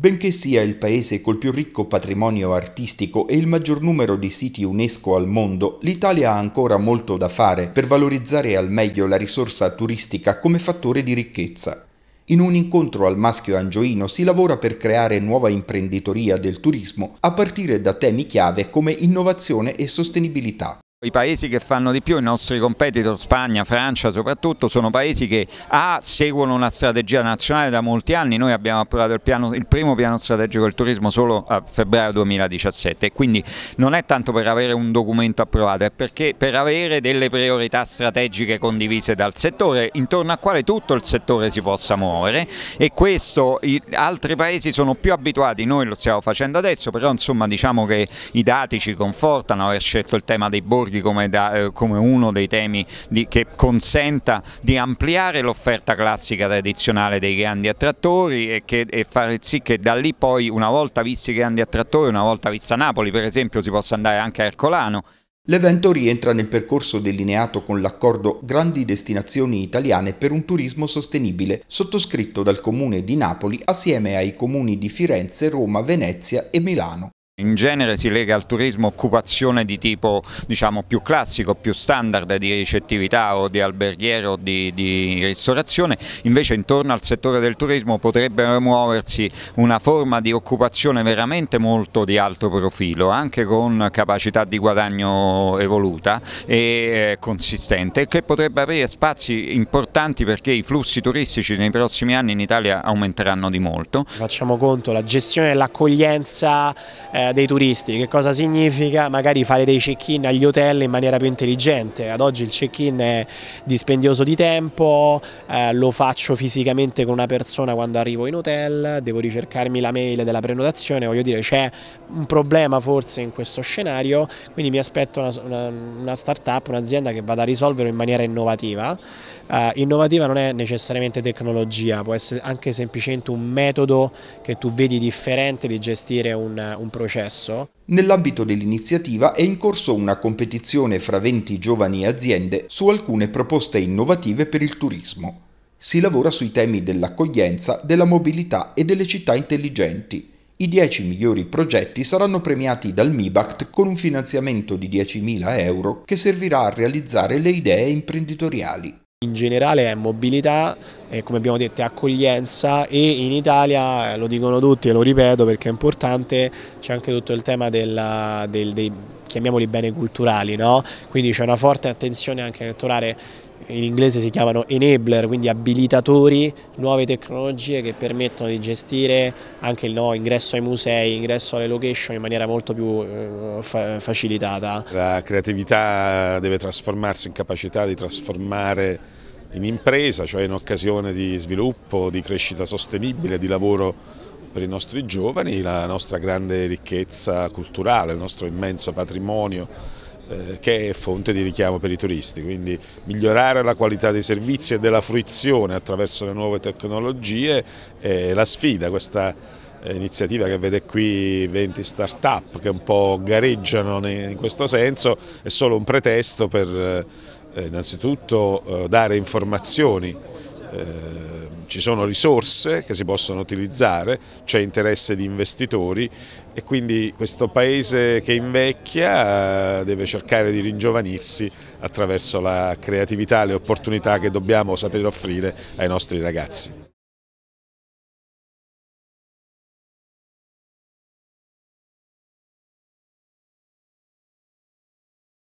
Benché sia il paese col più ricco patrimonio artistico e il maggior numero di siti UNESCO al mondo, l'Italia ha ancora molto da fare per valorizzare al meglio la risorsa turistica come fattore di ricchezza. In un incontro al Maschio Angioino si lavora per creare nuova imprenditoria del turismo a partire da temi chiave come innovazione e sostenibilità. I paesi che fanno di più, i nostri competitor, Spagna, Francia soprattutto, sono paesi che A seguono una strategia nazionale da molti anni, noi abbiamo approvato il, piano, il primo piano strategico del turismo solo a febbraio 2017 quindi non è tanto per avere un documento approvato, è perché per avere delle priorità strategiche condivise dal settore intorno a quale tutto il settore si possa muovere e questo altri paesi sono più abituati, noi lo stiamo facendo adesso, però insomma diciamo che i dati ci confortano aver scelto il tema dei borghi Borghi come, da, eh, come uno dei temi di, che consenta di ampliare l'offerta classica tradizionale dei grandi attrattori e, che, e far sì che da lì poi una volta visti i grandi attrattori, una volta vista Napoli per esempio si possa andare anche a Ercolano. L'evento rientra nel percorso delineato con l'accordo Grandi destinazioni italiane per un turismo sostenibile, sottoscritto dal Comune di Napoli assieme ai comuni di Firenze, Roma, Venezia e Milano. In genere si lega al turismo occupazione di tipo diciamo, più classico, più standard di ricettività o di alberghiero o di, di, ristorazione, invece intorno al settore del turismo potrebbe muoversi una forma di occupazione veramente molto di alto profilo, anche con capacità di guadagno evoluta e eh, consistente, che potrebbe aprire spazi importanti perché i flussi turistici nei prossimi anni in Italia aumenteranno di molto. Facciamo conto, la gestione dell'accoglienza... Eh eh, dei turisti, che cosa significa magari fare dei check-in agli hotel in maniera più intelligente, ad oggi il check-in è dispendioso di tempo, eh, lo faccio fisicamente con una persona quando arrivo in hotel, devo ricercarmi la mail della prenotazione, voglio dire c'è un problema forse in questo scenario, quindi mi aspetto una, una, una start-up, un'azienda che vada a risolverlo in maniera innovativa, eh, innovativa non è necessariamente tecnologia, può essere anche semplicemente un metodo che tu vedi differente di gestire un, un processo successo? Nell'ambito dell'iniziativa è in corso una competizione fra 20 giovani aziende su alcune proposte innovative per il turismo. Si lavora sui temi dell'accoglienza, della mobilità e delle città intelligenti. I 10 migliori progetti saranno premiati dal MIBACT con un finanziamento di 10.000 euro che servirà a realizzare le idee imprenditoriali. In generale è mobilità, e come abbiamo detto è accoglienza e in Italia, eh, lo dicono tutti e lo ripeto perché è importante, c'è anche tutto il tema della, del, dei chiamiamoli beni culturali, no? quindi c'è una forte attenzione anche nel tutelare in inglese si chiamano enabler, quindi abilitatori, nuove tecnologie che permettono di gestire anche il no, ingresso ai musei, ingresso alle location in maniera molto più eh, fa facilitata. La creatività deve trasformarsi in capacità di trasformare in impresa, cioè in occasione di sviluppo, di crescita sostenibile, di lavoro per i nostri giovani, la nostra grande ricchezza culturale, il nostro immenso patrimonio eh, che è fonte di richiamo per i turisti, quindi migliorare la qualità dei servizi e della fruizione attraverso le nuove tecnologie è la sfida, questa eh, iniziativa che vede qui 20 start-up che un po' gareggiano in questo senso è solo un pretesto per eh, innanzitutto dare informazioni ci sono risorse che si possono utilizzare, c'è interesse di investitori e quindi questo paese che invecchia eh, deve cercare di ringiovanirsi attraverso la creatività, le opportunità che dobbiamo saper offrire ai nostri ragazzi.